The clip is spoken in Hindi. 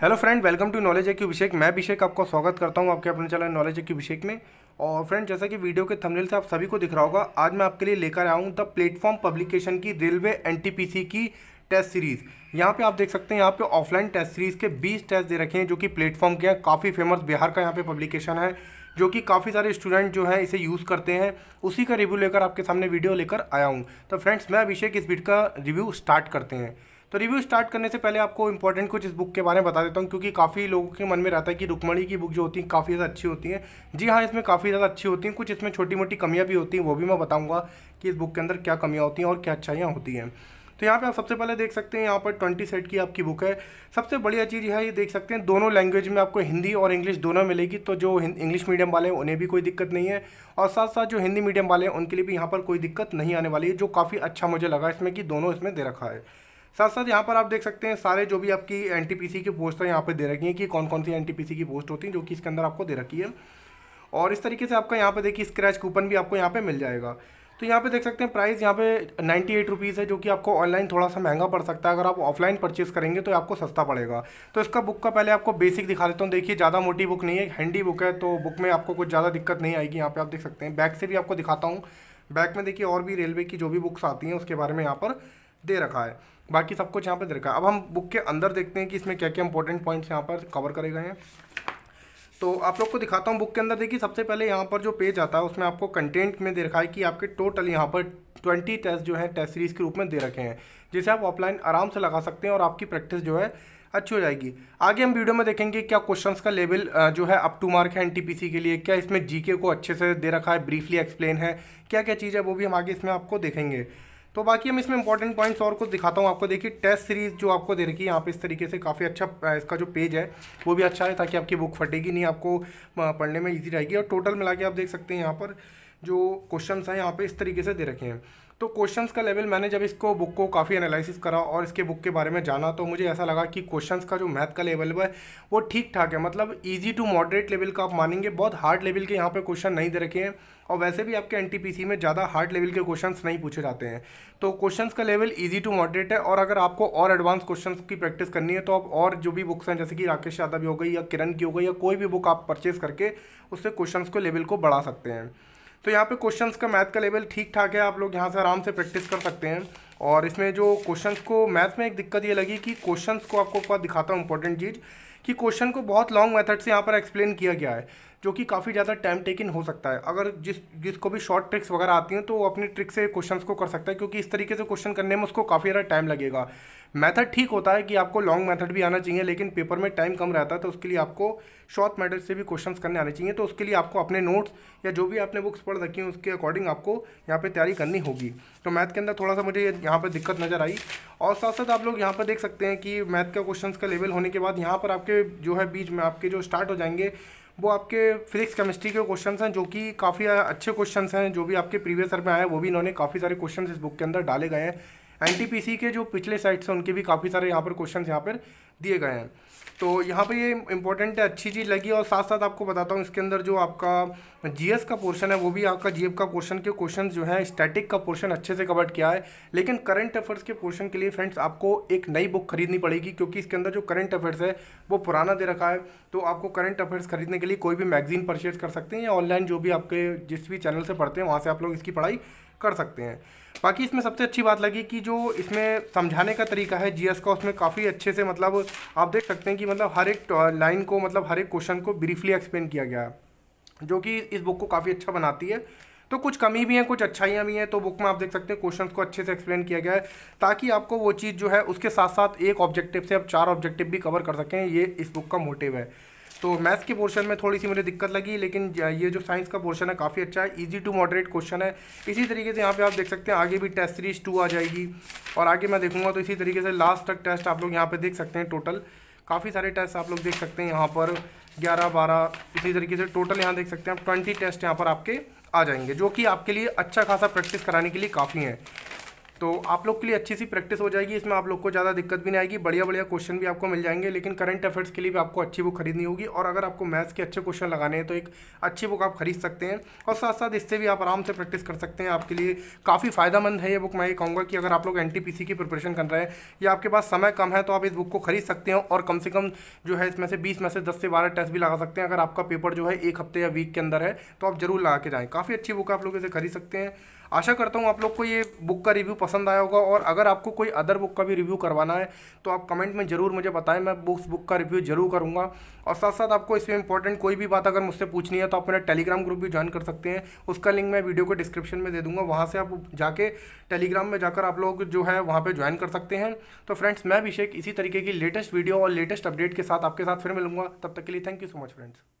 hello friend welcome to knowledge AQ Abhishek मैं अभिषेक आपका स्वागत करता हूं आपके अपने चैनल नॉलेज एक्यू अभिषेक में और फ्रेंड जैसा कि वीडियो के थंबनेल से आप सभी को दिख रहा होगा आज मैं आपके लिए लेकर आया हूं द प्लेटफॉर्म पब्लिकेशन की रेलवे एनटीपीसी की टेस्ट सीरीज़ यहाँ पे आप देख सकते हैं यहाँ पे ऑफलाइन टेस्ट सीरीज़ के बीस टेस्ट दे रखे हैं जो कि प्लेटफॉर्म के हैं काफ़ी फेमस बिहार का यहाँ पे पब्लिकेशन है जो कि काफ़ी सारे स्टूडेंट जो हैं इसे यूज़ करते हैं उसी का रिव्यू लेकर आपके सामने वीडियो लेकर आया हूँ तो फ्रेंड्स मैं अभिषेक इस बीट का रिव्यू स्टार्ट करते हैं तो रिव्यू स्टार्ट करने से पहले आपको इंपॉर्टेंट कुछ इस बुक के बारे में बता देता हूँ क्योंकि काफ़ी लोगों के मन में रहता है कि रुकमणी की बुक जो होती है काफ़ी ज़्यादा अच्छी होती हैं जी हाँ इसमें काफ़ी ज़्यादा अच्छी होती हैं कुछ इसमें छोटी मोटी कमियाँ भी होती हैं वो भी मैं बताऊँगा कि इस बुक के अंदर क्या कमियाँ होती हैं और क्या अच्छाइयाँ होती हैं तो यहाँ पे आप सबसे पहले देख सकते हैं यहाँ पर ट्वेंटी सेट की आपकी बुक है सबसे बढ़िया चीज़ है ये देख सकते हैं दोनों लैंग्वेज में आपको हिंदी और इंग्लिश दोनों मिलेगी तो जो इंग्लिश मीडियम वाले हैं उन्हें भी कोई दिक्कत नहीं है और साथ साथ जो हिंदी मीडियम वाले हैं उनके लिए भी यहाँ पर कोई दिक्कत नहीं आने वाली है जो काफ़ी अच्छा मुझे लगा इसमें कि दोनों इसमें दे रखा है साथ साथ यहाँ पर आप देख सकते हैं सारे जो भी आपकी सी की पोस्ट है यहाँ पर दे रखी है कि कौन कौन सी सी की पोस्ट होती है जो कि इसके अंदर आपको दे रखी है और इस तरीके से आपका यहाँ पर देखिए स्क्रैच कूपन भी आपको यहाँ पर मिल जाएगा तो यहाँ पे देख सकते हैं प्राइस यहाँ पे नाइन्टी एट रुपीज़ है जो कि आपको ऑनलाइन थोड़ा सा महंगा पड़ सकता है अगर आप ऑफलाइन परचेज करेंगे तो आपको सस्ता पड़ेगा तो इसका बुक का पहले आपको बेसिक दिखा देता हूँ देखिए ज़्यादा मोटी बुक नहीं है हैंडी बुक है तो बुक में आपको कुछ ज़्यादा दिक्कत नहीं आएगी यहाँ पर आप देख सकते हैं बैक से भी आपको दिखाता हूँ बैक में देखिए और भी रेलवे की जो भी बुक्स आती हैं उसके बारे में यहाँ पर दे रखा है बाकी सब कुछ यहाँ पर दे रखा है अब हम बुक के अंदर देखते हैं कि इसमें क्या क्या इंपॉर्टेंट पॉइंट्स यहाँ पर कवर करे गए हैं तो आप लोग को दिखाता हूँ बुक के अंदर देखिए सबसे पहले यहाँ पर जो पेज आता है उसमें आपको कंटेंट में दे रखा है कि आपके टोटल यहाँ पर ट्वेंटी टेस्ट जो है टेस्ट सीरीज़ के रूप में दे रखे हैं जिसे आप ऑफलाइन आराम से लगा सकते हैं और आपकी प्रैक्टिस जो है अच्छी हो जाएगी आगे हम वीडियो में देखेंगे क्या क्वेश्चंस का लेवल जो है अप टू मार्क है एनटीपीसी के लिए क्या इसमें जीके को अच्छे से दे रखा है ब्रीफली एक्सप्लेन है क्या क्या चीज़ है वो भी हम आगे इसमें आपको देखेंगे तो बाकी हम इसमें इंपॉर्टेंट पॉइंट्स और कुछ दिखाता हूँ आपको देखिए टेस्ट सीरीज जो आपको दे रखी है यहाँ पे इस तरीके से काफ़ी अच्छा इसका जो पेज है वो भी अच्छा है ताकि आपकी बुक फटेगी नहीं आपको पढ़ने में ईजी रहेगी और टोटल मिला के आप देख सकते हैं यहाँ पर जो क्वेश्चन हैं यहाँ पे इस तरीके से दे रखे हैं तो क्वेश्चंस का लेवल मैंने जब इसको बुक को काफ़ी एनालिसिस करा और इसके बुक के बारे में जाना तो मुझे ऐसा लगा कि क्वेश्चंस का जो मैथ का लेवल है वो ठीक ठाक है मतलब इजी टू मॉडरेट लेवल का आप मानेंगे बहुत हार्ड लेवल के यहाँ पे क्वेश्चन नहीं दे रखे हैं और वैसे भी आपके एनटीपीसी में ज़्यादा हार्ड लेवल के क्वेश्चन नहीं पूछे जाते हैं तो क्वेश्चन का लेवल ईजी टू मॉडरेट है और अगर आपको और एडवांस क्वेश्चन की प्रैक्टिस करनी है तो आप और जो भी बुक्स हैं जैसे कि राकेश यादव की हो गई या किरण की हो गई या कोई भी बुक आप परचेज करके उससे क्वेश्चन को लेवल को बढ़ा सकते हैं तो यहाँ पे क्वेश्चंस का मैथ का लेवल ठीक ठाक है आप लोग यहाँ से आराम से प्रैक्टिस कर सकते हैं और इसमें जो क्वेश्चंस को मैथ में एक दिक्कत ये लगी कि क्वेश्चंस को आपको दिखाता हूँ इंपॉर्टेंट चीज़ कि क्वेश्चन को बहुत लॉन्ग मेथड से यहाँ पर एक्सप्लेन किया गया है जो कि काफ़ी ज़्यादा टाइम टेकिंग हो सकता है अगर जिस जिसको भी शॉर्ट ट्रिक्स वगैरह आती हैं तो वो अपनी ट्रिक से क्वेश्चंस को कर सकता है क्योंकि इस तरीके से क्वेश्चन करने में उसको काफ़ी ज़्यादा टाइम लगेगा मेथड ठीक होता है कि आपको लॉन्ग मेथड भी आना चाहिए लेकिन पेपर में टाइम कम रहता है तो उसके लिए आपको शॉर्ट मेथड से भी क्वेश्चन करने आने चाहिए तो उसके लिए आपको अपने नोट्स या जो भी आपने बुक्स पढ़ रखी हैं उसके अकॉर्डिंग आपको यहाँ पर तैयारी करनी होगी तो मैथ के अंदर थोड़ा सा मुझे यहाँ पर दिक्कत नज़र आई और साथ साथ आप लोग यहाँ पर देख सकते हैं कि मैथ का क्वेश्चन का लेवल होने के बाद यहाँ पर आपके जो है बीच में आपके जो स्टार्ट हो जाएंगे वो आपके फिजिक्स केमिस्ट्री के क्वेश्चन हैं जो कि काफ़ी अच्छे क्वेश्चन हैं जो भी आपके प्रीवियस ईयर में आए वो भी इन्होंने काफ़ी सारे क्वेश्चन इस बुक के अंदर डाले गए हैं एन के जो पिछले साइट्स हैं उनके भी काफ़ी सारे यहाँ पर क्वेश्चन यहाँ पर दिए गए हैं तो यहाँ पे ये इंपॉर्टेंट है अच्छी चीज़ लगी और साथ साथ आपको बताता हूँ इसके अंदर जो आपका जीएस का पोर्शन है वो भी आपका जीएफ का पोर्शन के क्वेश्चन जो है स्टैटिक का पोर्शन अच्छे से कवर किया है लेकिन करंट अफेयर्स के पोर्शन के लिए फ्रेंड्स आपको एक नई बुक खरीदनी पड़ेगी क्योंकि इसके अंदर जो करंट अफेयर्स है वो पुराना दे रखा है तो आपको करंट अफेयर्स खरीदने के लिए कोई भी मैगजीन परचेज कर सकते हैं या ऑनलाइन जो भी आपके जिस भी चैनल से पढ़ते हैं वहाँ से आप लोग इसकी पढ़ाई कर सकते हैं बाकी इसमें सबसे अच्छी बात लगी कि जो इसमें समझाने का तरीका है जीएस का उसमें काफ़ी अच्छे से मतलब आप देख सकते हैं कि मतलब हर एक लाइन को मतलब हर एक क्वेश्चन को ब्रीफली एक्सप्लेन किया गया है जो कि इस बुक को काफ़ी अच्छा बनाती है तो कुछ कमी भी हैं कुछ अच्छाइयाँ भी हैं तो बुक में आप देख सकते हैं क्वेश्चन को अच्छे से एक्सप्लेन किया गया है ताकि आपको वो चीज़ जो है उसके साथ साथ एक ऑब्जेक्टिव से आप चार ऑब्जेक्टिव भी कवर कर सकें ये इस बुक का मोटिव है तो मैथ्स के पोर्शन में थोड़ी सी मुझे दिक्कत लगी लेकिन ये जो साइंस का पोर्शन है काफ़ी अच्छा है इजी टू मॉडरेट क्वेश्चन है इसी तरीके से यहाँ पे आप देख सकते हैं आगे भी टेस्ट सीरीज टू आ जाएगी और आगे मैं देखूंगा तो इसी तरीके से लास्ट तक टेस्ट आप लोग यहाँ पर देख सकते हैं टोटल काफ़ी सारे टेस्ट आप लोग देख सकते हैं यहाँ पर ग्यारह बारह इसी तरीके से टोटल यहाँ देख सकते हैं आप ट्वेंटी टेस्ट यहाँ पर आपके आ जाएंगे जो कि आपके लिए अच्छा खासा प्रैक्टिस कराने के लिए काफ़ी है तो आप लोग के लिए अच्छी सी प्रैक्टिस हो जाएगी इसमें आप लोग को ज़्यादा दिक्कत भी नहीं आएगी बढ़िया बढ़िया क्वेश्चन भी आपको मिल जाएंगे लेकिन करंट अफेयर्स के लिए भी आपको अच्छी बुक खरीदनी होगी और अगर आपको मैथ्स के अच्छे क्वेश्चन लगाने हैं तो एक अच्छी बुक आप खरीद सकते हैं और साथ साथ इससे भी आप आराम से प्रैक्टिस कर सकते हैं आपके लिए काफ़ी फ़ायदामंद है ये बुक मैं ये कहूँगा कि अगर आप लोग एन की प्रिपरेशन कर रहे हैं या आपके पास समय कम है तो आप इस बुक को खरीद सकते हैं और कम से कम जो है इसमें से बीस में से दस से बारह टेस्ट भी लगा सकते हैं अगर आपका पेपर जो है एक हफ्ते या वीक के अंदर है तो आप ज़रूर लगा के जाएँ काफ़ी अच्छी बुक आप लोग इसे खरीद सकते हैं आशा करता हूँ आप लोग को ये बुक का रिव्यू पसंद आया होगा और अगर आपको कोई अदर बुक का भी रिव्यू करवाना है तो आप कमेंट में ज़रूर मुझे बताएं मैं बुक्स बुक का रिव्यू ज़रूर करूँगा और साथ साथ आपको इसमें इंपॉर्टेंट कोई भी बात अगर मुझसे पूछनी है तो आप मेरा टेलीग्राम ग्रुप भी ज्वाइन कर सकते हैं उसका लिंक मैं वीडियो को डिस्क्रिप्शन में दे दूँगा वहाँ से आप जाके टेलीग्राम में जाकर आप लोग जो है वहाँ पर ज्वाइन कर सकते हैं तो फ्रेंड्स मैं अभिषेक इसी तरीके की लेटेस्ट वीडियो और लेटेस्ट अपडेट के साथ आपके साथ फिर मिलूंगा तब तक के लिए thank you so much friends